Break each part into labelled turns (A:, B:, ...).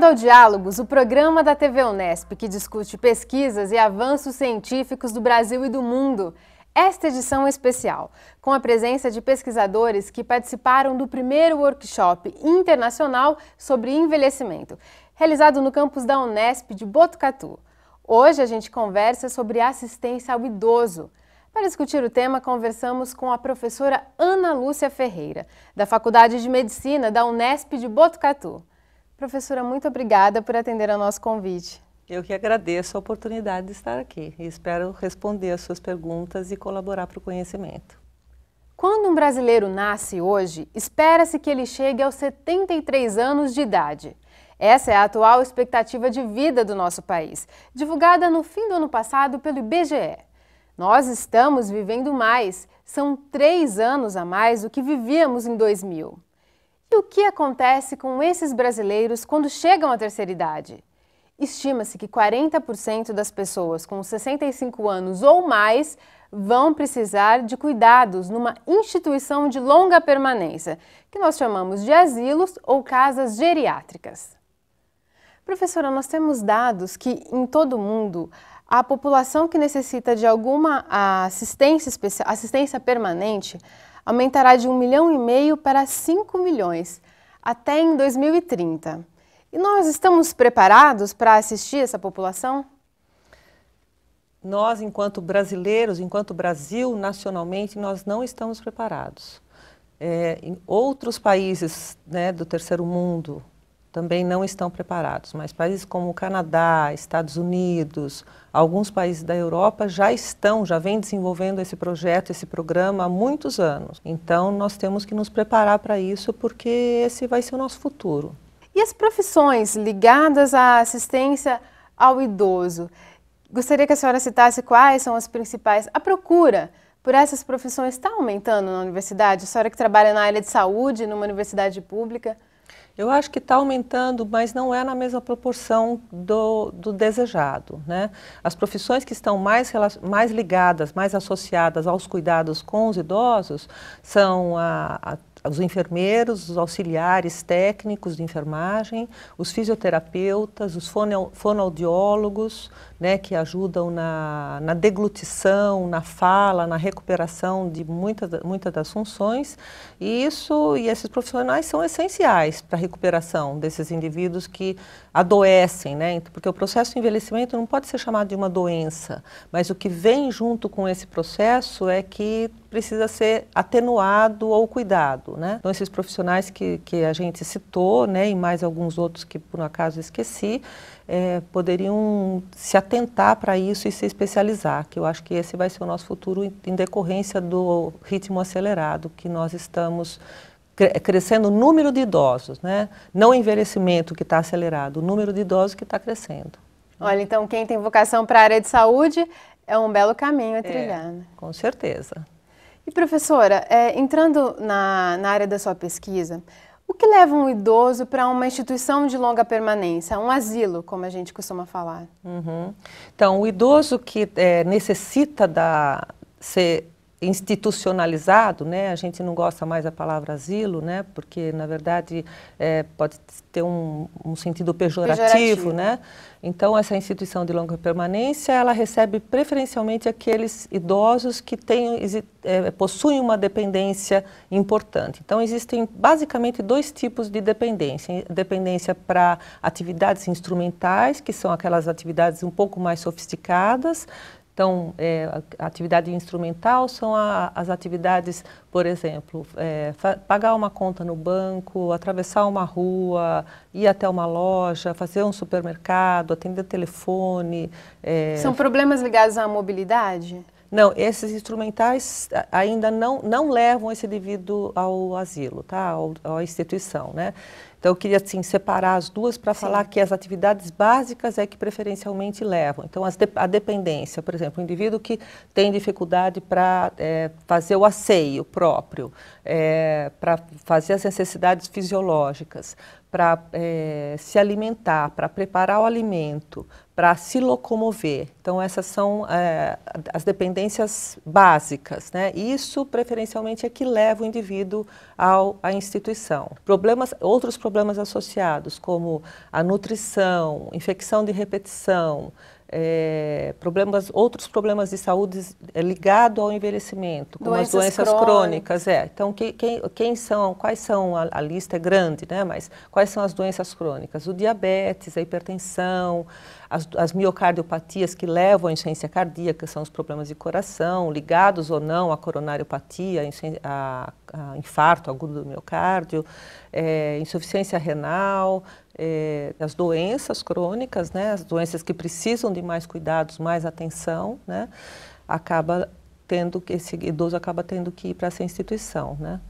A: Bem-vindo ao Diálogos, o programa da TV Unesp que discute pesquisas e avanços científicos do Brasil e do mundo. Esta edição é especial, com a presença de pesquisadores que participaram do primeiro workshop internacional sobre envelhecimento, realizado no campus da Unesp de Botucatu. Hoje a gente conversa sobre assistência ao idoso. Para discutir o tema, conversamos com a professora Ana Lúcia Ferreira, da Faculdade de Medicina da Unesp de Botucatu. Professora, muito obrigada por atender ao nosso convite.
B: Eu que agradeço a oportunidade de estar aqui e espero responder às suas perguntas e colaborar para o conhecimento.
A: Quando um brasileiro nasce hoje, espera-se que ele chegue aos 73 anos de idade. Essa é a atual expectativa de vida do nosso país, divulgada no fim do ano passado pelo IBGE. Nós estamos vivendo mais, são três anos a mais do que vivíamos em 2000. E o que acontece com esses brasileiros quando chegam à terceira idade? Estima-se que 40% das pessoas com 65 anos ou mais vão precisar de cuidados numa instituição de longa permanência, que nós chamamos de asilos ou casas geriátricas. Professora, nós temos dados que em todo o mundo a população que necessita de alguma assistência, assistência permanente aumentará de 1 milhão e meio para 5 milhões, até em 2030. E nós estamos preparados para assistir essa população?
B: Nós, enquanto brasileiros, enquanto Brasil, nacionalmente, nós não estamos preparados. É, em outros países né, do terceiro mundo, também não estão preparados, mas países como o Canadá, Estados Unidos, alguns países da Europa já estão, já vêm desenvolvendo esse projeto, esse programa há muitos anos. Então nós temos que nos preparar para isso porque esse vai ser o nosso futuro.
A: E as profissões ligadas à assistência ao idoso? Gostaria que a senhora citasse quais são as principais. A procura por essas profissões está aumentando na universidade? A senhora que trabalha na área de saúde, numa universidade pública? Eu acho que está aumentando,
B: mas não é na mesma proporção do, do desejado. Né? As profissões que estão mais, mais ligadas, mais associadas aos cuidados com os idosos, são a, a os enfermeiros, os auxiliares técnicos de enfermagem, os fisioterapeutas, os fonoaudiólogos, né, que ajudam na, na deglutição, na fala, na recuperação de muitas muita das funções. E isso e esses profissionais são essenciais para a recuperação desses indivíduos que adoecem, né? Então, porque o processo de envelhecimento não pode ser chamado de uma doença, mas o que vem junto com esse processo é que precisa ser atenuado ou cuidado, né? Então esses profissionais que, que a gente citou, né, e mais alguns outros que por um acaso esqueci, é, poderiam se atentar para isso e se especializar, que eu acho que esse vai ser o nosso futuro em decorrência do ritmo acelerado que nós estamos crescendo o número de idosos, né? não o envelhecimento que está acelerado, o número de idosos que está crescendo.
A: Olha, então quem tem vocação para a área de saúde é um belo caminho a é, trilhar. É, Com certeza. E professora, é, entrando na, na área da sua pesquisa, o que leva um idoso para uma instituição de longa permanência, um asilo, como a gente costuma falar?
B: Uhum. Então, o idoso que é, necessita da, ser institucionalizado, né? A gente não gosta mais da palavra asilo, né? Porque na verdade é, pode ter um, um sentido pejorativo, pejorativo, né? Então essa instituição de longa permanência ela recebe preferencialmente aqueles idosos que têm, é, possuem uma dependência importante. Então existem basicamente dois tipos de dependência: dependência para atividades instrumentais, que são aquelas atividades um pouco mais sofisticadas então, é, atividade instrumental são a, as atividades, por exemplo, é, pagar uma conta no banco, atravessar uma rua, ir até uma loja, fazer um supermercado, atender telefone. É... São
A: problemas ligados à mobilidade?
B: Não, esses instrumentais ainda não, não levam esse indivíduo ao asilo, tá? Ao, à instituição, né? Então, eu queria assim, separar as duas para falar que as atividades básicas é que preferencialmente levam. Então, de a dependência, por exemplo, o indivíduo que tem dificuldade para é, fazer o asseio próprio, é, para fazer as necessidades fisiológicas, para é, eh, se alimentar, para preparar o alimento, para se locomover. Então, essas são é, as dependências básicas. Né? Isso, preferencialmente, é que leva o indivíduo ao, à instituição. Problemas, outros problemas associados, como a nutrição, infecção de repetição, é, problemas, outros problemas de saúde é, ligados ao envelhecimento, como doenças as doenças crônicas. crônicas é. Então, que, quem, quem são, quais são, a, a, lista é grande, né? mas quais são as doenças crônicas? O diabetes, a hipertensão, as, as miocardiopatias que levam à insuficiência cardíaca, são os problemas de coração, ligados ou não à coronariopatia, a, a infarto agudo do miocárdio, é, insuficiência renal, é, as doenças crônicas, né, as doenças que precisam de mais cuidados, mais atenção, né, acaba tendo que esse idoso acaba tendo que ir para essa instituição, né?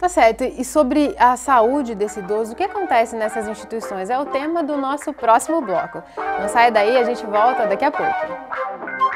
A: Tá certo. E sobre a saúde desse idoso, o que acontece nessas instituições? É o tema do nosso próximo bloco. Não sai daí, a gente volta daqui a pouco.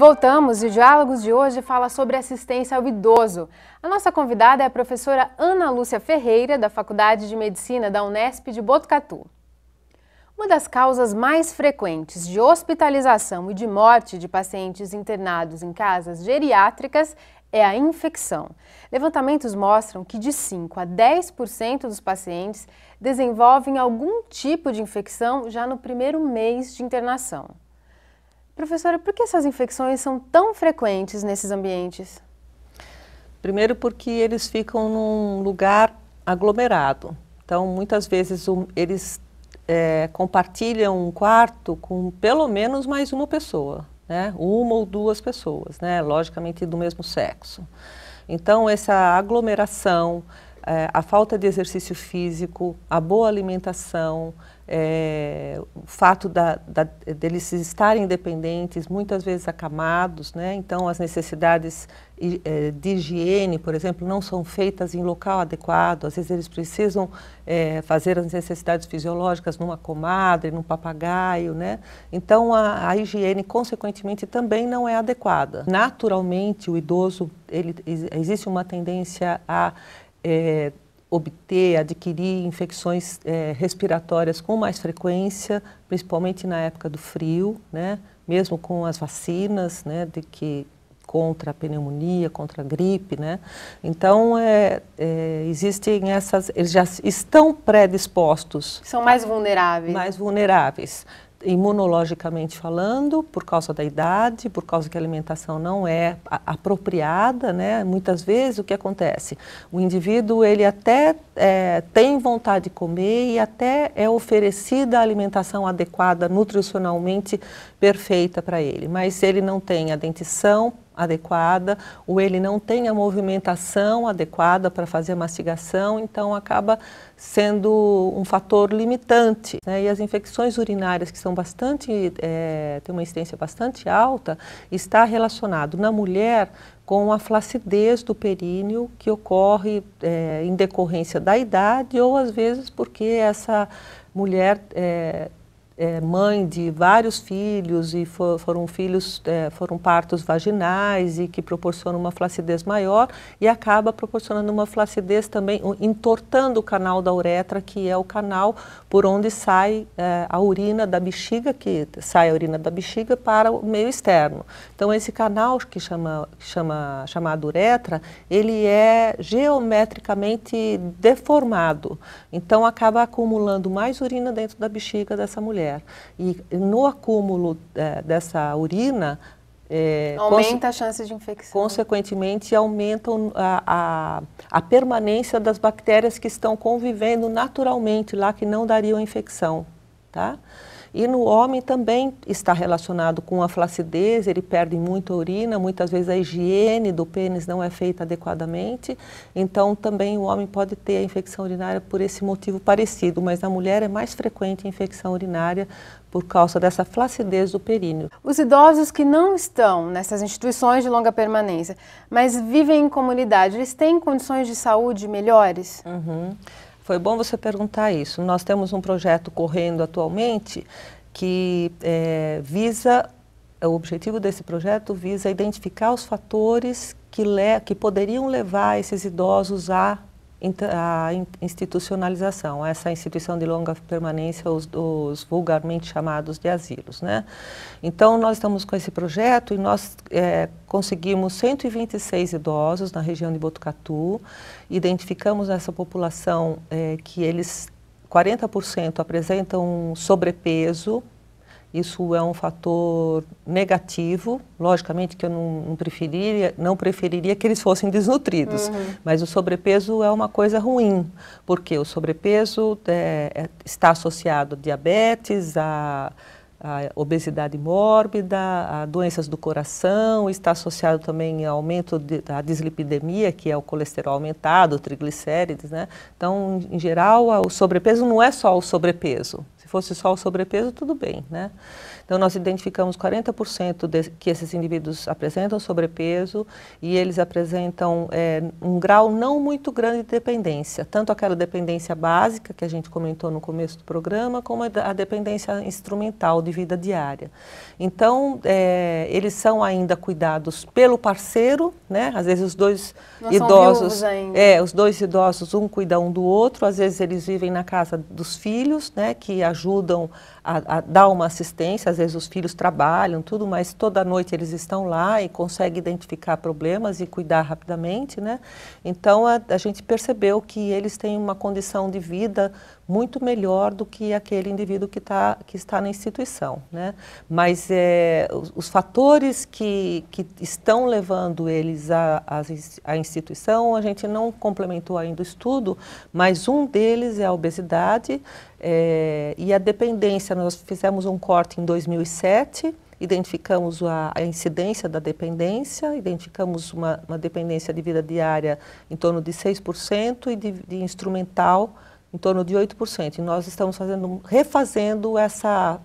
A: Voltamos e o Diálogos de hoje fala sobre assistência ao idoso. A nossa convidada é a professora Ana Lúcia Ferreira, da Faculdade de Medicina da Unesp de Botucatu. Uma das causas mais frequentes de hospitalização e de morte de pacientes internados em casas geriátricas é a infecção. Levantamentos mostram que de 5 a 10% dos pacientes desenvolvem algum tipo de infecção já no primeiro mês de internação. Professora, por que essas infecções são tão frequentes nesses ambientes? Primeiro, porque eles ficam
B: num lugar aglomerado. Então, muitas vezes um, eles é, compartilham um quarto com pelo menos mais uma pessoa, né? Uma ou duas pessoas, né? Logicamente do mesmo sexo. Então, essa aglomeração, é, a falta de exercício físico, a boa alimentação, é, o fato da, da, deles estarem independentes, muitas vezes acamados, né? então as necessidades é, de higiene, por exemplo, não são feitas em local adequado, às vezes eles precisam é, fazer as necessidades fisiológicas numa comadre, num papagaio, né? Então a, a, higiene, consequentemente, também não é adequada. Naturalmente, o idoso, ele, existe uma tendência a é, obter, adquirir infecções é, respiratórias com mais frequência, principalmente na época do frio, né? mesmo com as vacinas, né? de que contra a pneumonia, contra a gripe, né? Então é, é, existem essas, eles já estão predispostos. São mais vulneráveis. Mais vulneráveis imunologicamente falando, por causa da idade, por causa que a alimentação não é apropriada, né? Muitas vezes o que acontece, o indivíduo ele até é, tem vontade de comer e até é oferecida a alimentação adequada, nutricionalmente perfeita para ele, mas ele não tem a dentição adequada, ou ele não tem a movimentação adequada para fazer a mastigação, então acaba sendo um fator limitante. Né? E as infecções urinárias, que são bastante, é, uma incidência bastante alta, está relacionado na mulher com a flacidez do períneo que ocorre é, em decorrência da idade ou às vezes porque essa mulher é, é, mãe de vários filhos e for, foram filhos, é, foram partos vaginais e que proporcionam uma flacidez maior e acaba proporcionando uma flacidez também, entortando o canal da uretra, que é o canal por onde sai é, a urina da bexiga, que sai a urina da bexiga para o meio externo. Então esse canal que chama, chama chamado uretra, ele é geometricamente deformado. Então acaba acumulando mais urina dentro da bexiga dessa mulher mulher. E no acúmulo é, dessa urina, é, aumenta a chance de infecção. Consequentemente, aumentam a, a, a, permanência das bactérias que estão convivendo naturalmente lá, que não dariam infecção. Tá? E no homem também está relacionado com a flacidez, ele perde muita urina, muitas vezes a higiene do pênis não é feita adequadamente. Então também o homem pode ter a infecção urinária por esse motivo parecido, mas na mulher é mais frequente a infecção urinária por causa dessa flacidez do períneo.
A: Os idosos que não estão nessas instituições de longa permanência, mas vivem em comunidade, eles têm condições de saúde melhores?
B: Uhum. Foi bom você perguntar isso. Nós temos um projeto correndo atualmente que é, visa é, o objetivo desse projeto visa identificar os fatores que, le, que poderiam levar esses idosos a a institucionalização, essa instituição de longa permanência, os, os, vulgarmente chamados de asilos. Né? Então, nós estamos com esse projeto e nós é, conseguimos 126 idosos na região de Botucatu, identificamos essa população é, que eles, 40% apresentam sobrepeso, isso é um fator negativo, logicamente que eu não, não preferiria, não preferiria que eles fossem desnutridos, uhum. mas o sobrepeso é uma coisa ruim, porque o sobrepeso é, é está associado a diabetes, a, a obesidade mórbida, a doenças do coração, está associado também ao aumento da dislipidemia, que é o colesterol aumentado, triglicérides, né? Então, em geral, o sobrepeso não é só o sobrepeso, fosse só o sobrepeso, tudo bem, né? Então, nós identificamos 40% de, que esses indivíduos apresentam sobrepeso e eles apresentam é, um grau não muito grande de dependência, tanto aquela dependência básica que a gente comentou no começo do programa, como a dependência instrumental de vida diária. Então, é, eles são ainda cuidados pelo parceiro, né? Às vezes os dois Não idosos, é, os dois idosos, um cuida um do outro. Às vezes eles vivem na casa dos filhos, né? Que ajudam a, a dar uma assistência. Às vezes os filhos trabalham, tudo, mas toda noite eles estão lá e conseguem identificar problemas e cuidar rapidamente, né? Então a, a gente percebeu que eles têm uma condição de vida muito melhor do que aquele indivíduo que, tá, que está na instituição. Né? Mas é, os, os fatores que, que estão levando eles à a, a, instituição, a gente não complementou ainda o estudo, mas um deles é a obesidade é, e a dependência. Nós fizemos um corte em 2007 identificamos a, a, incidência da dependência, identificamos uma, uma, dependência de vida diária em torno de 6% e de, de instrumental em torno de 8%. E nós estamos fazendo, refazendo essa,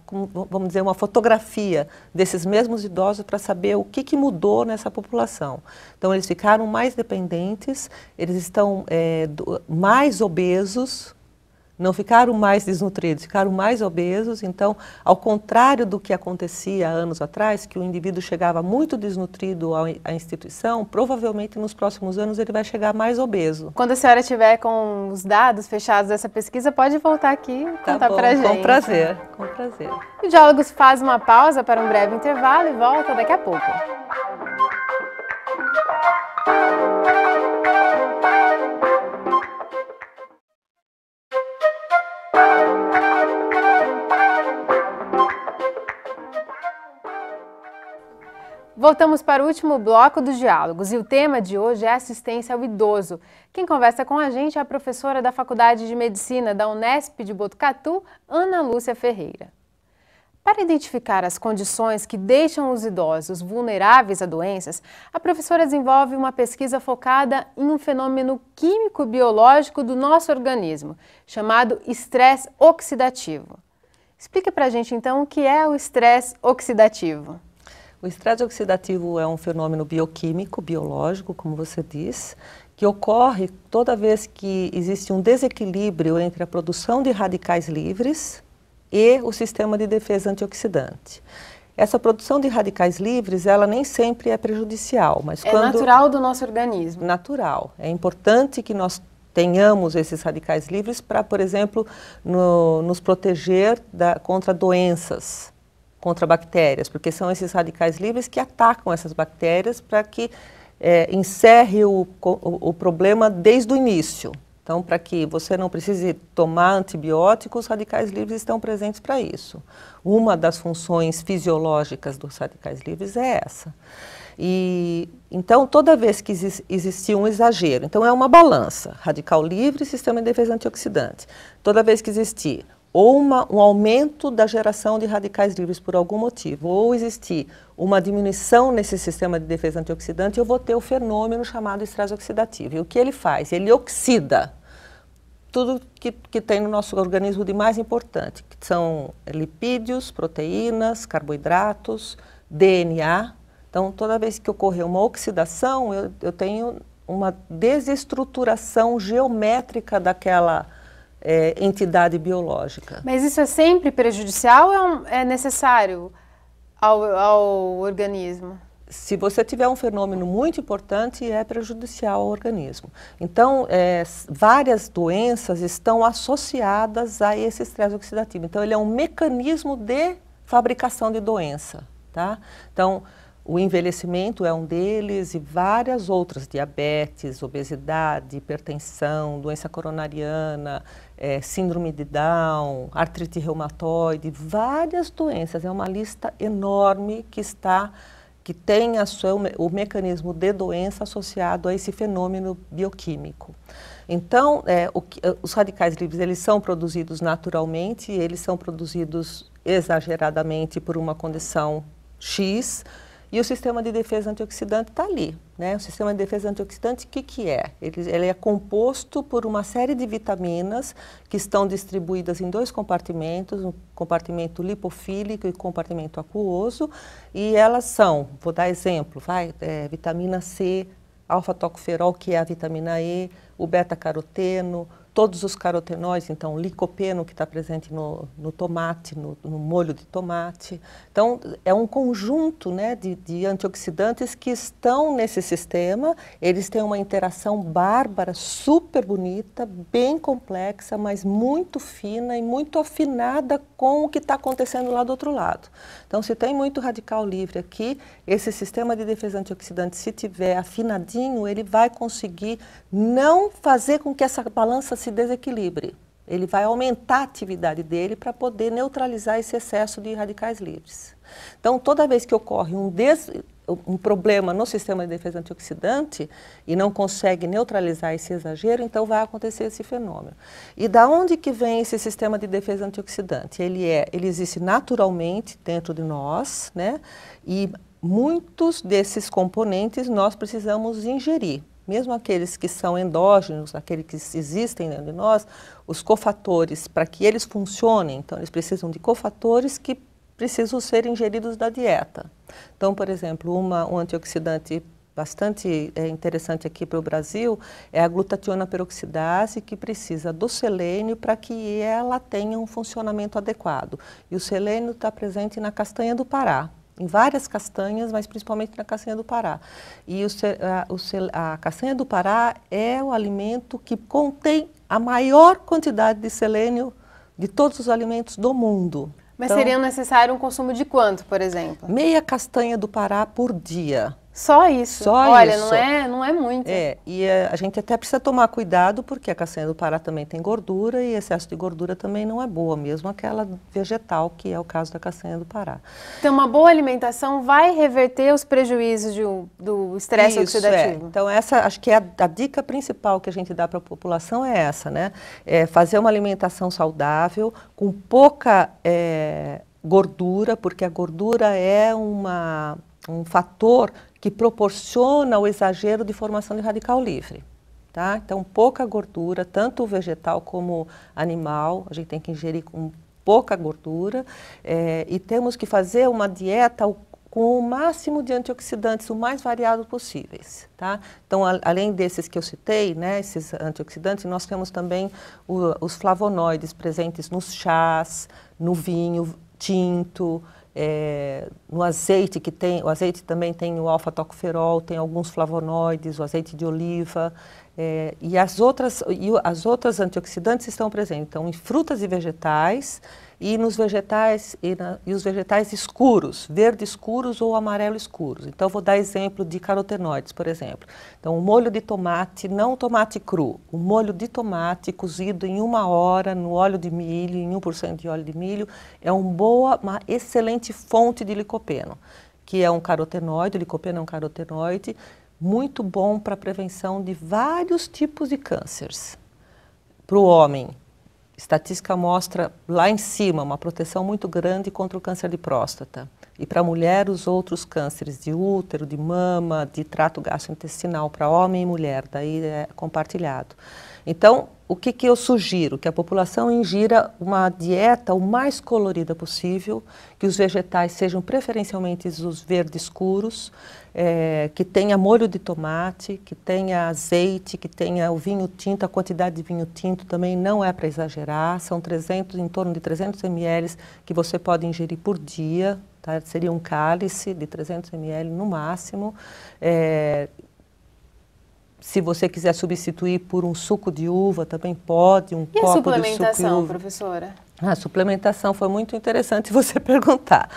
B: vamos dizer, uma fotografia desses mesmos idosos para saber o que, que, mudou nessa população. Então, eles ficaram mais dependentes, eles estão é, mais obesos, não ficaram mais desnutridos, ficaram mais obesos. Então, ao contrário do que acontecia anos atrás, que o indivíduo chegava muito desnutrido à instituição, provavelmente nos próximos anos ele vai chegar mais obeso.
A: Quando a senhora tiver com os dados fechados dessa pesquisa, pode voltar aqui e tá contar para gente. Com prazer, com prazer. O Diálogos faz uma pausa para um breve intervalo e volta daqui a pouco. Voltamos para o último bloco dos diálogos e o tema de hoje é assistência ao idoso. Quem conversa com a gente é a professora da Faculdade de Medicina da Unesp de Botucatu, Ana Lúcia Ferreira. Para identificar as condições que deixam os idosos vulneráveis a doenças, a professora desenvolve uma pesquisa focada em um fenômeno químico-biológico do nosso organismo, chamado estresse oxidativo. Explique para a gente então o que é o estresse oxidativo. O estresse oxidativo
B: é um fenômeno bioquímico, biológico, como você diz, que ocorre toda vez que existe um desequilíbrio entre a produção de radicais livres e o sistema de defesa antioxidante. Essa produção de radicais livres, ela nem sempre é prejudicial, mas é quando... É natural do nosso organismo. Natural. É importante que nós tenhamos esses radicais livres para, por exemplo, no, nos proteger da, contra doenças contra bactérias, porque são esses radicais livres que atacam essas bactérias para que é, encerre o, o, o problema desde o início. Então, para que você não precise tomar antibióticos, os radicais livres estão presentes para isso. Uma das funções fisiológicas dos radicais livres é essa. E então, toda vez que existia um exagero, então é uma balança, radical livre sistema de defesa antioxidante. Toda vez que existir ou uma, um aumento da geração de radicais livres por algum motivo, ou existir uma diminuição nesse sistema de defesa antioxidante, eu vou ter o fenômeno chamado estresse oxidativo. E o que ele faz? Ele oxida tudo que, que tem no nosso organismo de mais importante, que são lipídios, proteínas, carboidratos, DNA. Então, toda vez que ocorrer uma oxidação, eu, eu tenho uma desestruturação geométrica daquela é, entidade biológica. Mas
A: isso é sempre prejudicial ou é, é, necessário ao, ao organismo? se
B: você tiver um fenômeno muito importante, é prejudicial ao organismo. Então, é, várias doenças estão associadas a esse estresse oxidativo. Então, ele é um mecanismo de fabricação de doença. Tá? Então, o envelhecimento é um deles e várias outras, diabetes, obesidade, hipertensão, doença coronariana, é, síndrome de Down, artrite reumatoide, várias doenças. É uma lista enorme que está, que tem a sua, o mecanismo de doença associado a esse fenômeno bioquímico. Então, é, o, é, os radicais livres eles são produzidos naturalmente, eles são produzidos exageradamente por uma condição X e o sistema de defesa antioxidante está ali. Né? O sistema de defesa antioxidante, o que, que é? Ele, ele, é composto por uma série de vitaminas que estão distribuídas em dois compartimentos, um compartimento lipofílico e um compartimento aquoso. E elas são, vou dar exemplo, vai, é, vitamina C, alfa-tocoferol, que é a vitamina E, o beta-caroteno, todos os carotenóides, então, o licopeno que está presente no, no tomate, no, no, molho de tomate. Então, é um conjunto né, de, de antioxidantes que estão nesse sistema. Eles têm uma interação bárbara, super bonita, bem complexa, mas muito fina e muito afinada com o que está acontecendo lá do outro lado. Então, se tem muito radical livre aqui, esse sistema de defesa antioxidante, se tiver afinadinho, ele vai conseguir não fazer com que essa balança se se desequilibre. Ele vai aumentar a atividade dele para poder neutralizar esse excesso de radicais livres. Então, toda vez que ocorre um, des... um problema no sistema de defesa antioxidante e não consegue neutralizar esse exagero, então vai acontecer esse fenômeno. E da onde que vem esse sistema de defesa antioxidante? Ele é, ele existe naturalmente dentro de nós, né? E muitos desses componentes nós precisamos ingerir mesmo aqueles que são endógenos, aqueles que existem dentro de nós, os cofatores, para que eles funcionem, então eles precisam de cofatores que precisam ser ingeridos da dieta. Então, por exemplo, uma, um antioxidante bastante é, interessante aqui para o Brasil é a glutationa peroxidase, que precisa do selênio para que ela tenha um funcionamento adequado. E o selênio está presente na castanha do Pará em várias castanhas, mas principalmente na castanha do Pará. E o, a, o, a castanha do Pará é o alimento que contém a maior quantidade de selênio de todos os alimentos do mundo.
A: Mas então, seria necessário um consumo de quanto, por exemplo?
B: Meia castanha do Pará por dia.
A: Só isso. Só Olha, isso. não é, não é muito.
B: É, e a, a gente até precisa tomar cuidado porque a castanha do Pará também tem gordura e excesso de gordura também não é boa, mesmo aquela vegetal que é o caso da castanha do Pará.
A: Então, uma boa alimentação vai reverter os prejuízos de, do estresse é. oxidativo. É.
B: Então, essa acho que é a, a dica principal que a gente dá para a população é essa, né? É fazer uma alimentação saudável com pouca é, gordura, porque a gordura é uma um fator que proporciona o exagero de formação de radical livre. Tá? Então, pouca gordura, tanto vegetal como animal, a gente tem que ingerir com pouca gordura é, e temos que fazer uma dieta com o máximo de antioxidantes, o mais variado possíveis, tá? Então, a, além desses que eu citei, né, esses antioxidantes, nós temos também o, os flavonoides presentes nos chás, no vinho tinto, é, no azeite que tem, o azeite também tem o alfa-tocoferol, tem alguns flavonoides, o azeite de oliva, é, e, as outras, e as outras antioxidantes estão presentes, então, em frutas e vegetais, e nos vegetais, e, na, e os vegetais escuros, verde escuros ou amarelo escuros. Então, vou dar exemplo de carotenoides, por exemplo. Então, o molho de tomate, não tomate cru, o molho de tomate cozido em uma hora no óleo de milho, em 1% de óleo de milho, é uma boa, uma excelente fonte de licopeno licopeno, que é um carotenoide, o licopeno é um carotenoide muito bom para prevenção de vários tipos de cânceres. Para o homem, estatística mostra lá em cima uma proteção muito grande contra o câncer de próstata. E para mulher, os outros cânceres de útero, de mama, de trato gastrointestinal, para homem e mulher, daí é compartilhado. Então, o que, que eu sugiro? Que a população ingira uma dieta o mais colorida possível, que os vegetais sejam preferencialmente os verdes escuros, é, que tenha molho de tomate, que tenha azeite, que tenha o vinho tinto, a quantidade de vinho tinto também não é para exagerar, são 300, em torno de 300 ml que você pode ingerir por dia, Tá? Seria um cálice de 300 ml no máximo. É, se você quiser substituir por um suco de uva, também pode, um e copo de suco de uva. a suplementação,
A: professora?
B: A suplementação foi muito interessante você perguntar,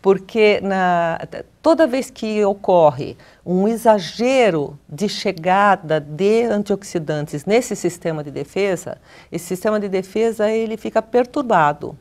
B: porque na, toda vez que ocorre um exagero de chegada de antioxidantes nesse sistema de defesa, esse sistema de defesa ele fica perturbado.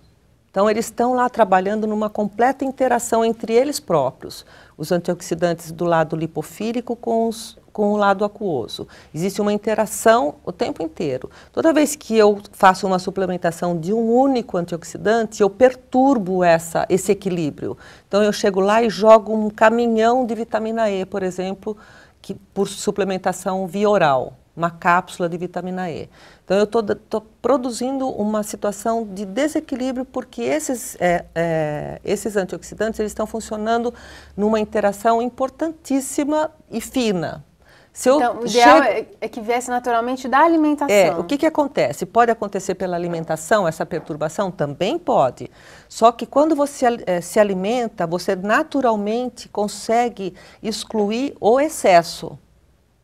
B: Então, eles estão lá trabalhando numa completa interação entre eles próprios, os antioxidantes do lado lipofílico com, os, com o lado aquoso. Existe uma interação o tempo inteiro. Toda vez que eu faço uma suplementação de um único antioxidante, eu perturbo essa, esse equilíbrio. Então, eu chego lá e jogo um caminhão de vitamina E, por exemplo, que, por suplementação via oral uma cápsula de vitamina E. Então eu estou produzindo uma situação de desequilíbrio porque esses, é, é, esses antioxidantes eles estão funcionando numa interação importantíssima e fina. Se então, o ideal chego... É,
A: é que viesse naturalmente da alimentação. É, o
B: que, que acontece? Pode acontecer pela alimentação essa perturbação? Também pode. Só que quando você é, se alimenta, você naturalmente consegue excluir o excesso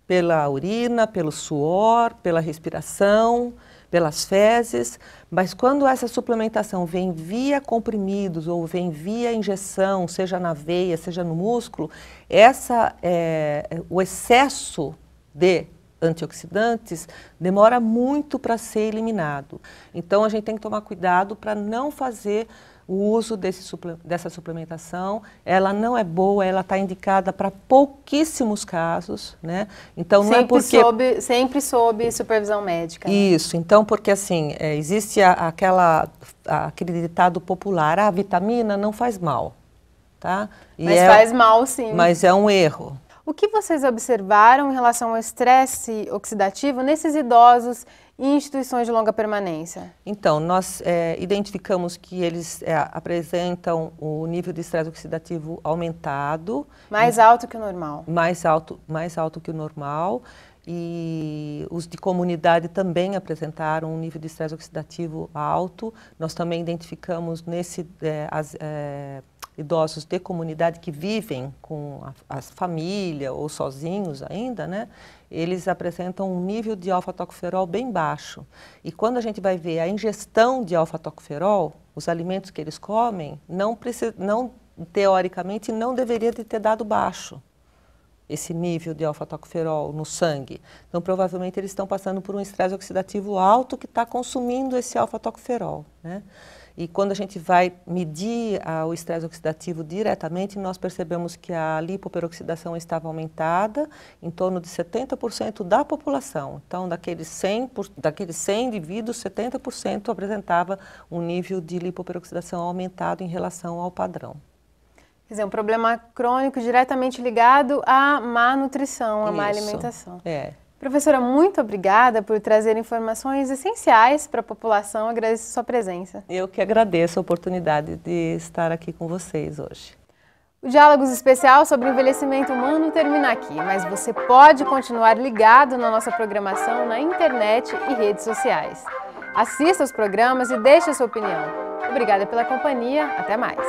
B: pela urina, pelo suor, pela respiração, pelas fezes, mas quando essa suplementação vem via comprimidos ou vem via injeção, seja na veia, seja no músculo, essa, é, é o excesso de antioxidantes demora muito para ser eliminado. Então a gente tem que tomar cuidado para não fazer o uso desse, dessa suplementação. Ela não é boa, ela está indicada para pouquíssimos casos, né? Então não é sempre é porque
A: sob, sempre sob supervisão médica. Né?
B: Isso. Então porque assim é, existe a, aquela aquele ditado popular: ah, a vitamina não faz mal, tá? E mas é, faz mal, sim. Mas é um erro.
A: O que vocês observaram em relação ao estresse oxidativo nesses idosos e instituições de longa permanência?
B: Então, nós é, identificamos que eles é, apresentam o nível de estresse oxidativo aumentado. Mais alto que o normal. Mais alto, mais alto que o normal e os de comunidade também apresentaram um nível de estresse oxidativo alto. Nós também identificamos nesse é, as, é, idosos de comunidade que vivem com a, família ou sozinhos ainda, né? Eles apresentam um nível de alfa-tocoferol bem baixo. E quando a gente vai ver a ingestão de alfa-tocoferol, os alimentos que eles comem não, não teoricamente não deveria ter dado baixo esse nível de alfa-tocoferol no sangue. Então, provavelmente, eles estão passando por um estresse oxidativo alto que está consumindo esse alfa-tocoferol. Né? E quando a gente vai medir ah, o estresse oxidativo diretamente, nós percebemos que a lipoperoxidação estava aumentada em torno de 70% da população. Então, daqueles 100, por, daqueles 100 indivíduos, 70% apresentava um nível de lipoperoxidação aumentado em relação ao padrão.
A: Quer dizer, um problema crônico diretamente ligado à má nutrição, à Isso. má alimentação. É. Professora, muito obrigada por trazer informações essenciais para a população. Agradeço sua presença.
B: Eu que agradeço a oportunidade de estar aqui com vocês hoje.
A: O Diálogos Especial sobre Envelhecimento Humano termina aqui, mas você pode continuar ligado na nossa programação na internet e redes sociais. Assista os programas e deixe a sua opinião. Obrigada pela companhia. Até mais.